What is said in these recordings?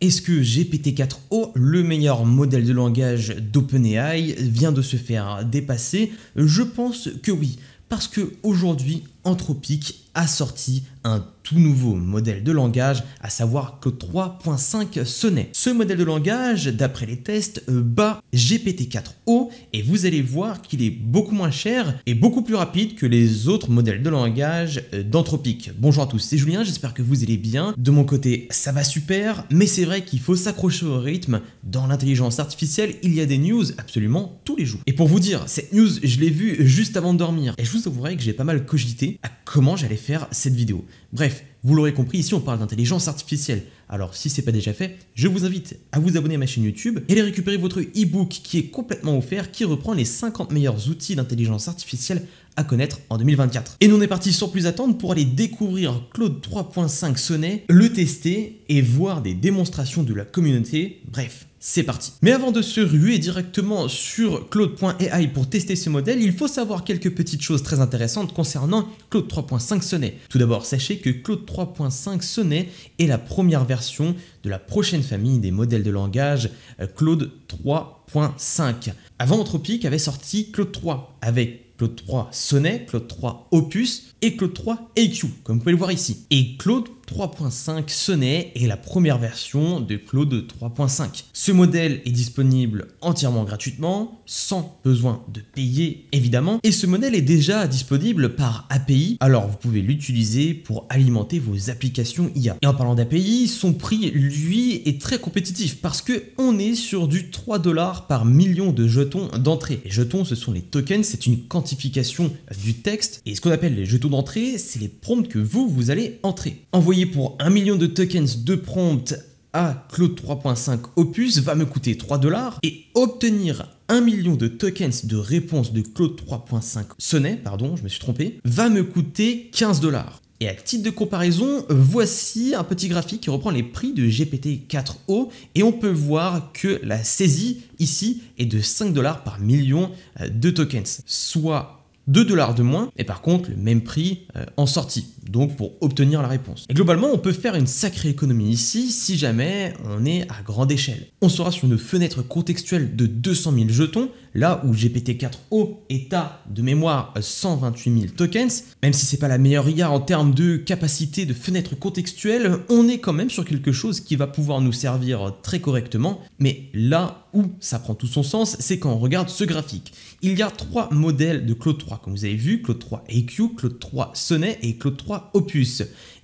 Est-ce que GPT-4o, le meilleur modèle de langage d'OpenAI, vient de se faire dépasser Je pense que oui, parce que aujourd'hui, Anthropic a sorti un tout nouveau modèle de langage, à savoir que 3.5 sonnait. Ce modèle de langage, d'après les tests, euh, bat GPT-4O et vous allez voir qu'il est beaucoup moins cher et beaucoup plus rapide que les autres modèles de langage euh, d'Anthropic. Bonjour à tous, c'est Julien, j'espère que vous allez bien. De mon côté, ça va super, mais c'est vrai qu'il faut s'accrocher au rythme. Dans l'intelligence artificielle, il y a des news absolument tous les jours. Et pour vous dire, cette news, je l'ai vue juste avant de dormir et je vous avouerai que j'ai pas mal cogité à comment j'allais faire cette vidéo. Bref, vous l'aurez compris, ici on parle d'intelligence artificielle. Alors si c'est pas déjà fait, je vous invite à vous abonner à ma chaîne YouTube et à récupérer votre e-book qui est complètement offert, qui reprend les 50 meilleurs outils d'intelligence artificielle à connaître en 2024. Et nous on est parti sans plus attendre pour aller découvrir Claude 3.5 Sonnet, le tester et voir des démonstrations de la communauté, bref. C'est parti. Mais avant de se ruer directement sur Claude.ai pour tester ce modèle, il faut savoir quelques petites choses très intéressantes concernant Claude 3.5 Sonnet. Tout d'abord, sachez que Claude 3.5 Sonnet est la première version de la prochaine famille des modèles de langage euh, Claude 3.5. Avant Anthropique avait sorti Claude 3 avec Claude 3 Sonnet, Claude 3 Opus et Claude 3 EQ, comme vous pouvez le voir ici. Et Claude 3.5 Sonnet est la première version de Claude 3.5. Ce modèle est disponible entièrement gratuitement, sans besoin de payer évidemment, et ce modèle est déjà disponible par API, alors vous pouvez l'utiliser pour alimenter vos applications IA. Et en parlant d'API, son prix lui est très compétitif parce que on est sur du 3 dollars par million de jetons d'entrée. Les jetons, ce sont les tokens, c'est une quantification du texte, et ce qu'on appelle les jetons d'entrée, c'est les prompts que vous, vous allez entrer. envoyez pour 1 million de tokens de prompt à Claude 3.5 Opus va me coûter 3 dollars et obtenir 1 million de tokens de réponse de Claude 3.5 Sonnet, pardon, je me suis trompé, va me coûter 15 dollars. Et à titre de comparaison, voici un petit graphique qui reprend les prix de GPT-4O et on peut voir que la saisie ici est de 5 dollars par million euh, de tokens, soit 2 dollars de moins et par contre le même prix euh, en sortie, donc pour obtenir la réponse. Et globalement, on peut faire une sacrée économie ici si jamais on est à grande échelle. On sera sur une fenêtre contextuelle de 200 000 jetons là où GPT-4O est à de mémoire 128 euh, 000 tokens, même si c'est pas la meilleure IA en termes de capacité de fenêtre contextuelle, on est quand même sur quelque chose qui va pouvoir nous servir euh, très correctement, mais là où ça prend tout son sens, c'est quand on regarde ce graphique. Il y a trois modèles de Claude 3, comme vous avez vu, Claude 3 AQ, e Claude 3 Sonnet et Claude 3 Opus.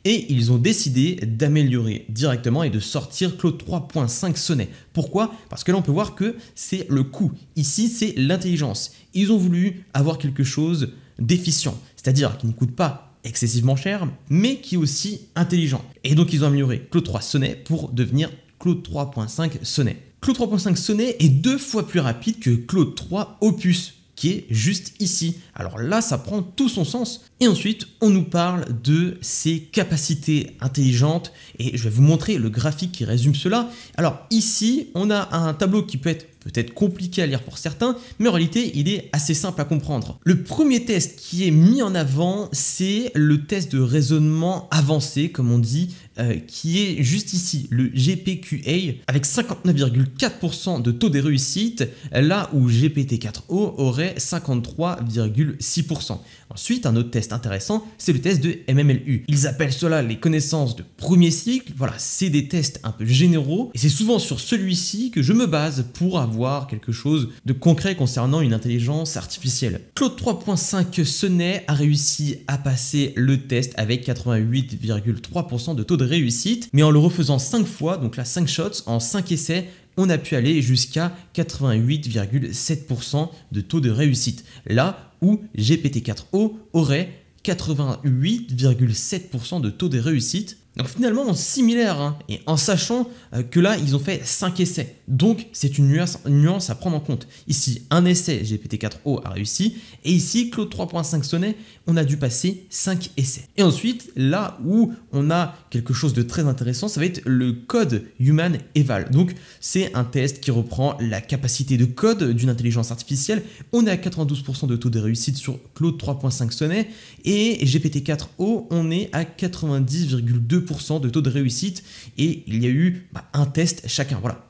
Et ils ont décidé d'améliorer directement et de sortir Claude 3.5 Sonnet. Pourquoi Parce que là, on peut voir que c'est le coût. Ici, c'est l'intelligence. Ils ont voulu avoir quelque chose d'efficient, c'est-à-dire qui ne coûte pas excessivement cher, mais qui est aussi intelligent. Et donc ils ont amélioré Claude 3 Sonnet pour devenir Claude 3.5 Sonnet. Claude 3.5 Sonnet est deux fois plus rapide que Claude 3 Opus qui est juste ici. Alors là, ça prend tout son sens. Et ensuite, on nous parle de ses capacités intelligentes et je vais vous montrer le graphique qui résume cela. Alors ici, on a un tableau qui peut être peut-être compliqué à lire pour certains, mais en réalité, il est assez simple à comprendre. Le premier test qui est mis en avant, c'est le test de raisonnement avancé, comme on dit, euh, qui est juste ici, le GPQA, avec 59,4% de taux de réussite, là où GPT-4O aurait 53,6%. Ensuite, un autre test intéressant, c'est le test de MMLU. Ils appellent cela les connaissances de premier cycle, voilà, c'est des tests un peu généraux, et c'est souvent sur celui-ci que je me base pour avoir quelque chose de concret concernant une intelligence artificielle. Claude 3.5 Sonnet a réussi à passer le test avec 88,3% de taux de réussite, mais en le refaisant 5 fois, donc là 5 shots, en 5 essais, on a pu aller jusqu'à 88,7% de taux de réussite, là où GPT-4O aurait 88,7% de taux de réussite donc finalement, en similaire, hein, et en sachant euh, que là, ils ont fait 5 essais. Donc c'est une nuance, nuance, à prendre en compte. Ici, un essai GPT-4O a réussi, et ici, Claude 3.5 Sonnet, on a dû passer 5 essais. Et ensuite, là où on a quelque chose de très intéressant, ça va être le code Human Eval. Donc c'est un test qui reprend la capacité de code d'une intelligence artificielle. On est à 92% de taux de réussite sur Claude 3.5 Sonnet, et GPT-4O, on est à 90,2% de taux de réussite et il y a eu bah, un test chacun. Voilà,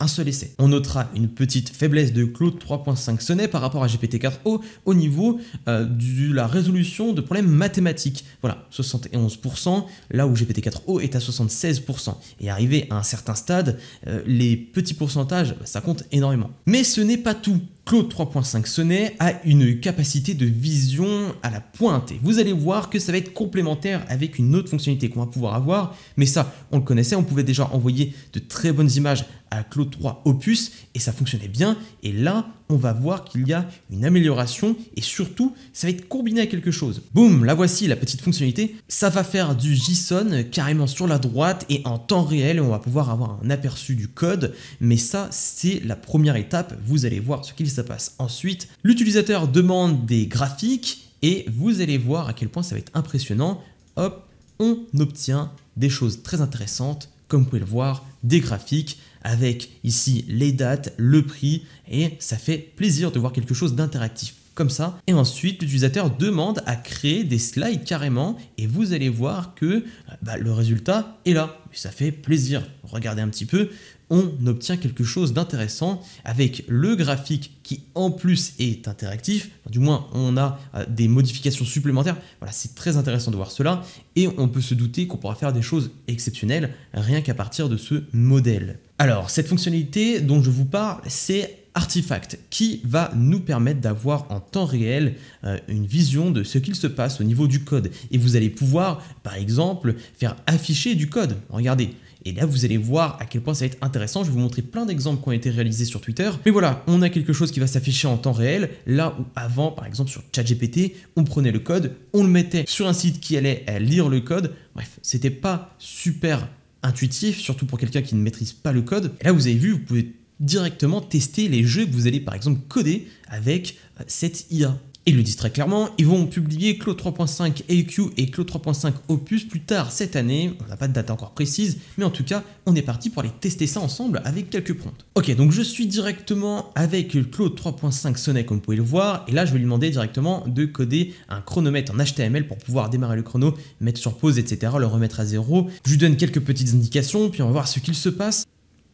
un seul essai. On notera une petite faiblesse de Claude 3.5 Sonnet par rapport à GPT-4o au niveau euh, de la résolution de problèmes mathématiques. Voilà, 71%, là où GPT-4o est à 76%. Et arrivé à un certain stade, euh, les petits pourcentages, bah, ça compte énormément. Mais ce n'est pas tout. Claude 3.5 Sonnet a une capacité de vision à la pointe et vous allez voir que ça va être complémentaire avec une autre fonctionnalité qu'on va pouvoir avoir, mais ça on le connaissait, on pouvait déjà envoyer de très bonnes images à Claude 3 Opus et ça fonctionnait bien et là on va voir qu'il y a une amélioration et surtout, ça va être combiné à quelque chose. Boum, la voici, la petite fonctionnalité. Ça va faire du JSON carrément sur la droite et en temps réel, on va pouvoir avoir un aperçu du code. Mais ça, c'est la première étape. Vous allez voir ce qu'il se passe. Ensuite, l'utilisateur demande des graphiques et vous allez voir à quel point ça va être impressionnant. Hop, on obtient des choses très intéressantes, comme vous pouvez le voir, des graphiques, avec ici les dates, le prix, et ça fait plaisir de voir quelque chose d'interactif comme ça. Et ensuite, l'utilisateur demande à créer des slides carrément et vous allez voir que euh, bah, le résultat est là. ça fait plaisir. Regardez un petit peu, on obtient quelque chose d'intéressant avec le graphique qui en plus est interactif, du moins on a euh, des modifications supplémentaires, voilà c'est très intéressant de voir cela, et on peut se douter qu'on pourra faire des choses exceptionnelles rien qu'à partir de ce modèle. Alors cette fonctionnalité dont je vous parle, c'est Artifact qui va nous permettre d'avoir en temps réel euh, une vision de ce qu'il se passe au niveau du code. Et vous allez pouvoir, par exemple, faire afficher du code. Regardez, et là, vous allez voir à quel point ça va être intéressant. Je vais vous montrer plein d'exemples qui ont été réalisés sur Twitter. Mais voilà, on a quelque chose qui va s'afficher en temps réel, là où avant, par exemple, sur ChatGPT, on prenait le code, on le mettait sur un site qui allait euh, lire le code. Bref, c'était pas super intuitif, surtout pour quelqu'un qui ne maîtrise pas le code. Et là, vous avez vu, vous pouvez directement tester les jeux que vous allez par exemple coder avec euh, cette IA. Ils le disent très clairement, ils vont publier Claude 3.5 AQ et Claude 3.5 Opus plus tard cette année, on n'a pas de date encore précise, mais en tout cas, on est parti pour aller tester ça ensemble avec quelques prompts. Ok, donc je suis directement avec Claude 3.5 Sonnet comme vous pouvez le voir, et là je vais lui demander directement de coder un chronomètre en HTML pour pouvoir démarrer le chrono, mettre sur pause, etc., le remettre à zéro. Je lui donne quelques petites indications, puis on va voir ce qu'il se passe.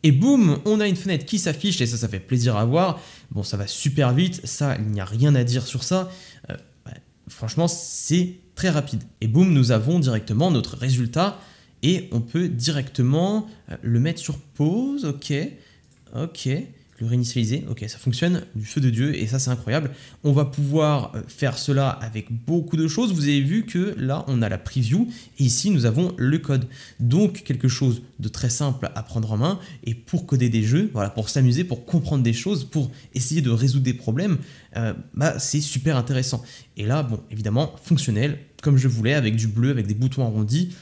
Et boum, on a une fenêtre qui s'affiche et ça, ça fait plaisir à voir. Bon, ça va super vite, ça, il n'y a rien à dire sur ça. Euh, bah, franchement, c'est très rapide. Et boum, nous avons directement notre résultat et on peut directement euh, le mettre sur pause, ok, ok le réinitialiser, ok, ça fonctionne du feu de Dieu et ça c'est incroyable. On va pouvoir euh, faire cela avec beaucoup de choses. Vous avez vu que là on a la preview et ici nous avons le code. Donc quelque chose de très simple à prendre en main et pour coder des jeux, voilà, pour s'amuser, pour comprendre des choses, pour essayer de résoudre des problèmes, euh, bah, c'est super intéressant. Et là, bon, évidemment, fonctionnel, comme je voulais, avec du bleu, avec des boutons arrondis,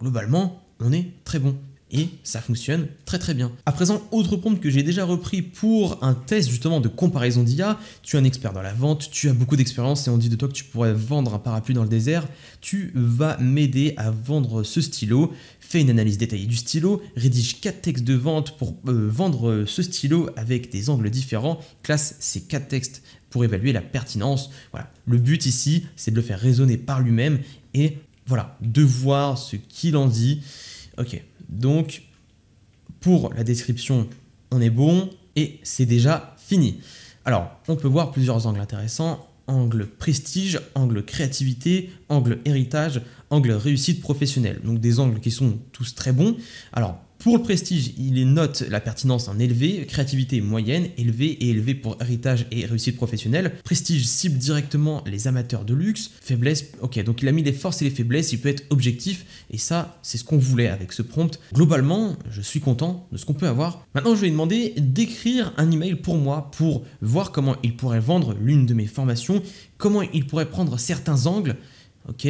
globalement on est très bon et ça fonctionne très très bien. À présent, autre prompt que j'ai déjà repris pour un test justement de comparaison d'IA. Tu es un expert dans la vente, tu as beaucoup d'expérience et on dit de toi que tu pourrais vendre un parapluie dans le désert. Tu vas m'aider à vendre ce stylo. Fais une analyse détaillée du stylo, rédige quatre textes de vente pour euh, vendre euh, ce stylo avec des angles différents, classe ces quatre textes pour évaluer la pertinence. Voilà. Le but ici, c'est de le faire raisonner par lui-même et voilà, de voir ce qu'il en dit. Ok, donc, pour la description, on est bon et c'est déjà fini. Alors, on peut voir plusieurs angles intéressants angle prestige, angle créativité, angle héritage, angle réussite professionnelle. Donc des angles qui sont tous très bons. Alors pour le prestige, il est note la pertinence en élevé, créativité moyenne, élevé et élevé pour héritage et réussite professionnelle. Prestige cible directement les amateurs de luxe. Faiblesse, ok, donc il a mis les forces et les faiblesses, il peut être objectif et ça, c'est ce qu'on voulait avec ce prompt. Globalement, je suis content de ce qu'on peut avoir. Maintenant, je vais lui demander d'écrire un email pour moi pour voir comment il pourrait vendre l'une de mes formations, comment il pourrait prendre certains angles. Ok,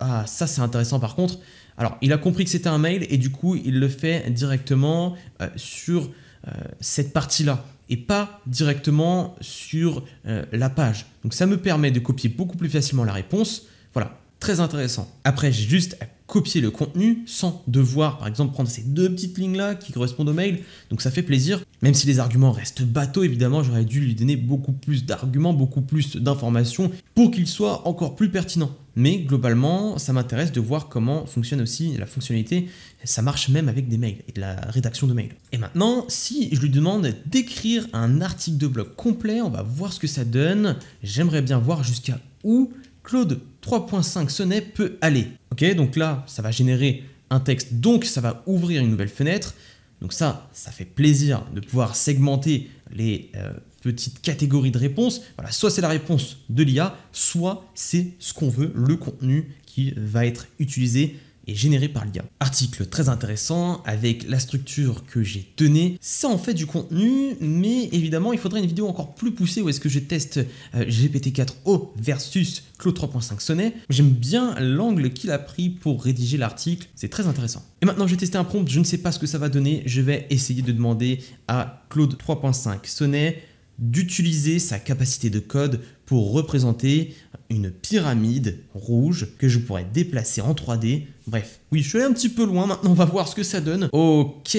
ah, ça c'est intéressant par contre. Alors, il a compris que c'était un mail et du coup, il le fait directement euh, sur euh, cette partie-là et pas directement sur euh, la page. Donc, ça me permet de copier beaucoup plus facilement la réponse. Voilà, très intéressant. Après, j'ai juste à copier le contenu sans devoir, par exemple, prendre ces deux petites lignes-là qui correspondent au mail. Donc ça fait plaisir. Même si les arguments restent bateaux, évidemment, j'aurais dû lui donner beaucoup plus d'arguments, beaucoup plus d'informations pour qu'il soit encore plus pertinent. Mais globalement, ça m'intéresse de voir comment fonctionne aussi la fonctionnalité. Ça marche même avec des mails et de la rédaction de mails. Et maintenant, si je lui demande d'écrire un article de blog complet, on va voir ce que ça donne. J'aimerais bien voir jusqu'à où Claude 3.5 Sonnet peut aller. Ok, donc là, ça va générer un texte, donc ça va ouvrir une nouvelle fenêtre. Donc ça, ça fait plaisir de pouvoir segmenter les euh, petites catégories de réponses. Voilà, soit c'est la réponse de l'IA, soit c'est ce qu'on veut, le contenu qui va être utilisé est généré par l'IA. Article très intéressant avec la structure que j'ai donnée. Ça en fait du contenu, mais évidemment il faudrait une vidéo encore plus poussée où est-ce que je teste euh, GPT-4O versus Claude 3.5 Sonnet. J'aime bien l'angle qu'il a pris pour rédiger l'article, c'est très intéressant. Et maintenant j'ai testé un prompt, je ne sais pas ce que ça va donner, je vais essayer de demander à Claude 3.5 Sonnet d'utiliser sa capacité de code représenter une pyramide rouge que je pourrais déplacer en 3D. Bref, oui, je suis un petit peu loin, maintenant on va voir ce que ça donne. Ok,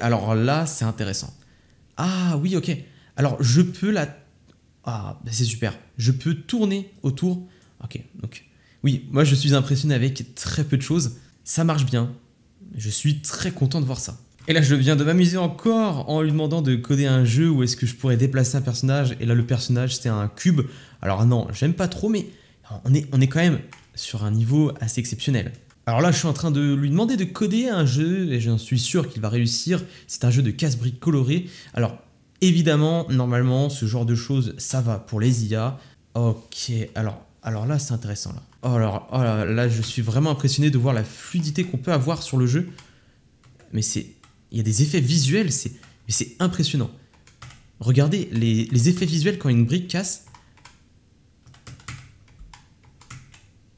alors là, c'est intéressant. Ah oui, ok. Alors je peux la... Ah, bah, c'est super. Je peux tourner autour. Ok, donc... Oui, moi je suis impressionné avec très peu de choses. Ça marche bien. Je suis très content de voir ça. Et là, je viens de m'amuser encore en lui demandant de coder un jeu où est-ce que je pourrais déplacer un personnage. Et là, le personnage, c'est un cube. Alors non, j'aime pas trop, mais on est, on est quand même sur un niveau assez exceptionnel. Alors là, je suis en train de lui demander de coder un jeu, et j'en suis sûr qu'il va réussir. C'est un jeu de casse-briques coloré. Alors, évidemment, normalement, ce genre de choses, ça va pour les IA. Ok, alors, alors là, c'est intéressant. Là. Oh, alors, oh là, je suis vraiment impressionné de voir la fluidité qu'on peut avoir sur le jeu. Mais c'est il y a des effets visuels, c'est mais c'est impressionnant. Regardez les, effets visuels quand une brique casse.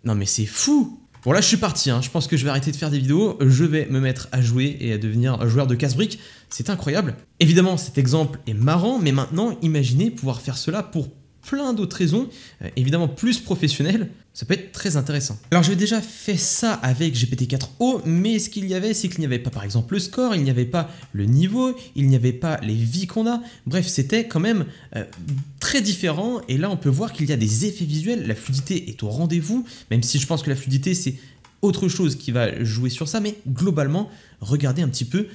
Non mais c'est fou Bon là je suis parti, hein. je pense que je vais arrêter de faire des vidéos, je vais me mettre à jouer et à devenir un joueur de casse brique c'est incroyable. Évidemment cet exemple est marrant, mais maintenant imaginez pouvoir faire cela pour plein d'autres raisons, euh, évidemment plus professionnelles, ça peut être très intéressant. Alors j'ai déjà fait ça avec GPT-4o, mais ce qu'il y avait, c'est qu'il n'y avait pas par exemple le score, il n'y avait pas le niveau, il n'y avait pas les vies qu'on a, bref c'était quand même euh, très différent, et là on peut voir qu'il y a des effets visuels, la fluidité est au rendez-vous, même si je pense que la fluidité c'est autre chose qui va jouer sur ça, mais globalement, regardez un petit peu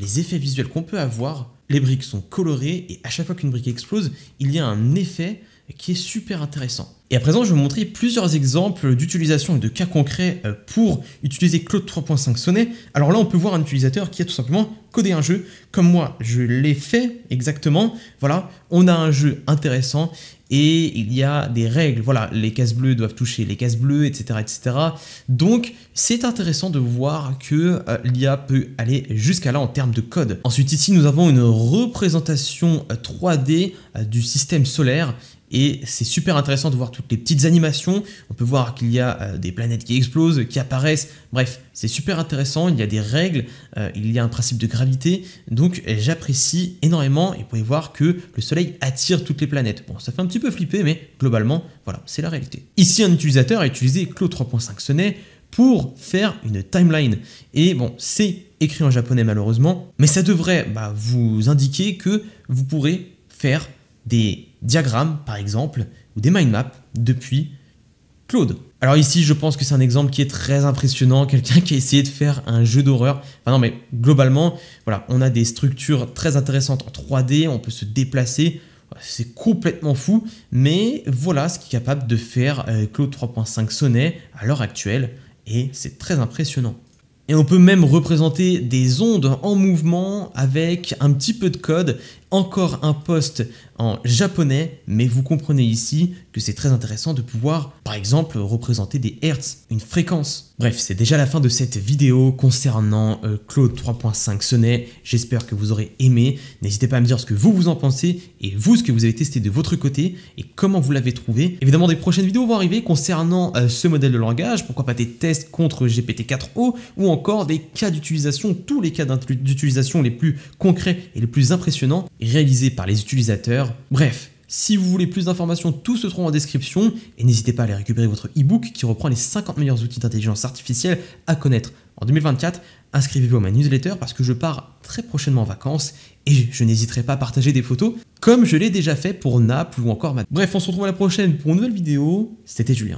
les effets visuels qu'on peut avoir les briques sont colorées et à chaque fois qu'une brique explose, il y a un effet qui est super intéressant. Et à présent, je vais vous montrer plusieurs exemples d'utilisation et de cas concrets euh, pour utiliser Claude 3.5 Sonnet. Alors là, on peut voir un utilisateur qui a tout simplement codé un jeu, comme moi, je l'ai fait exactement. Voilà, on a un jeu intéressant et il y a des règles. Voilà, les cases bleues doivent toucher les cases bleues, etc. etc. Donc, c'est intéressant de voir que euh, l'IA peut aller jusqu'à là en termes de code. Ensuite, ici, nous avons une représentation 3D euh, du système solaire et c'est super intéressant de voir toutes les petites animations. On peut voir qu'il y a euh, des planètes qui explosent, qui apparaissent. Bref, c'est super intéressant. Il y a des règles, euh, il y a un principe de gravité. Donc j'apprécie énormément. Et vous pouvez voir que le Soleil attire toutes les planètes. Bon, ça fait un petit peu flipper, mais globalement, voilà, c'est la réalité. Ici, un utilisateur a utilisé Clo 3.5 Sonnet pour faire une timeline. Et bon, c'est écrit en japonais malheureusement, mais ça devrait bah, vous indiquer que vous pourrez faire des diagrammes par exemple, ou des mind maps depuis Claude. Alors ici, je pense que c'est un exemple qui est très impressionnant, quelqu'un qui a essayé de faire un jeu d'horreur. non, mais globalement, voilà, on a des structures très intéressantes en 3D, on peut se déplacer, c'est complètement fou, mais voilà ce qui est capable de faire euh, Claude 3.5 Sonnet à l'heure actuelle et c'est très impressionnant. Et on peut même représenter des ondes en mouvement avec un petit peu de code encore un poste en japonais, mais vous comprenez ici que c'est très intéressant de pouvoir, par exemple, représenter des hertz, une fréquence. Bref, c'est déjà la fin de cette vidéo concernant euh, Claude 3.5 Sonnet. J'espère que vous aurez aimé. N'hésitez pas à me dire ce que vous vous en pensez et vous ce que vous avez testé de votre côté et comment vous l'avez trouvé. Évidemment, des prochaines vidéos vont arriver concernant euh, ce modèle de langage, pourquoi pas des tests contre GPT-4O ou encore des cas d'utilisation, tous les cas d'utilisation les plus concrets et les plus impressionnants réalisé par les utilisateurs. Bref, si vous voulez plus d'informations, tout se trouve en description et n'hésitez pas à aller récupérer votre e-book qui reprend les 50 meilleurs outils d'intelligence artificielle à connaître en 2024. Inscrivez-vous à ma newsletter parce que je pars très prochainement en vacances et je n'hésiterai pas à partager des photos comme je l'ai déjà fait pour Naples ou encore Madrid. Bref, on se retrouve à la prochaine pour une nouvelle vidéo. C'était Julien.